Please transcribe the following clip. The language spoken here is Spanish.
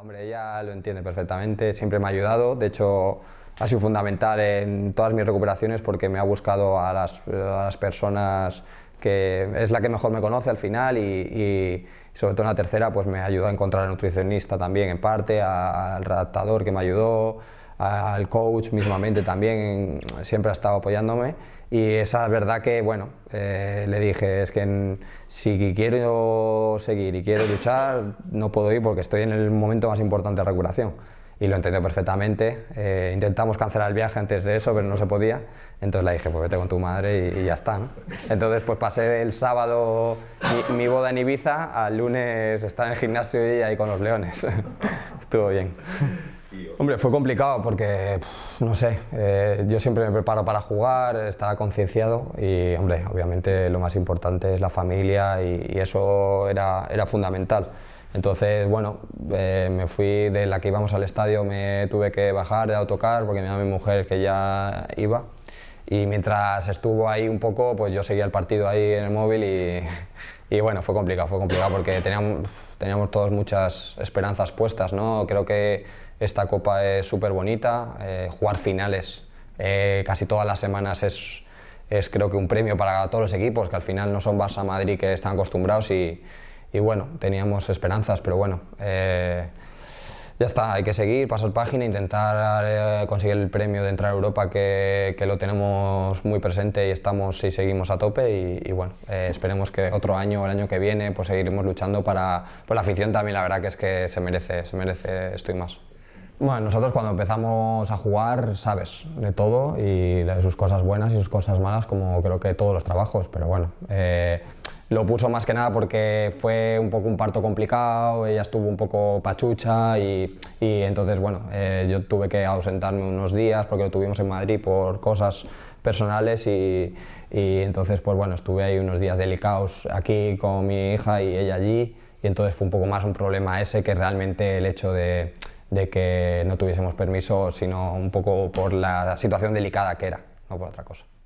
hombre, ella lo entiende perfectamente, siempre me ha ayudado, de hecho ha sido fundamental en todas mis recuperaciones porque me ha buscado a las, a las personas que es la que mejor me conoce al final y, sobre todo en la tercera pues me ayudó a encontrar al nutricionista también en parte, al redactador que me ayudó, al coach mismamente también, siempre ha estado apoyándome. Y esa es verdad que, bueno, eh, le dije, es que si quiero seguir y quiero luchar, no puedo ir porque estoy en el momento más importante de recuperación. Y lo entendió perfectamente. Eh, intentamos cancelar el viaje antes de eso, pero no se podía. Entonces le dije, pues vete con tu madre y, ya está. Entonces pues pasé el sábado mi, mi, boda en Ibiza, al lunes estar en el gimnasio y ahí con los leones. Estuvo bien. Hombre, fue complicado porque, no sé, eh, yo siempre me preparo para jugar, estaba concienciado y, hombre, obviamente lo más importante es la familia y, eso era, era, fundamental. Entonces, bueno, eh, me fui de la que íbamos al estadio, me tuve que bajar de autocar porque me mi mujer que ya iba y mientras estuvo ahí un poco, pues yo seguía el partido ahí en el móvil y... Y bueno, fue complicado, fue complicado porque teníamos, teníamos todos muchas esperanzas puestas, ¿no? Creo que esta copa es súper bonita, eh, jugar finales eh, casi todas las semanas es, es creo que un premio para todos los equipos, que al final no son Barça-Madrid que están acostumbrados y, y bueno, teníamos esperanzas, pero bueno... Eh, ya está, hay que seguir, pasar página, intentar eh, conseguir el premio de entrar a Europa que, lo tenemos muy presente y estamos y seguimos a tope y, bueno, eh, esperemos que otro año o el año que viene pues seguiremos luchando para la afición también, la verdad que es que se merece, se merece esto y más. Bueno, nosotros cuando empezamos a jugar sabes de todo y de sus cosas buenas y sus cosas malas como creo que todos los trabajos, pero bueno... Eh, lo puso más que nada porque fue un poco un parto complicado, ella estuvo un poco pachucha y, entonces, bueno, eh, yo tuve que ausentarme unos días porque lo tuvimos en Madrid por cosas personales y, entonces, pues bueno, estuve ahí unos días delicados aquí con mi hija y ella allí y entonces fue un poco más un problema ese que realmente el hecho de, de que no tuviésemos permiso, sino un poco por la situación delicada que era, no por otra cosa.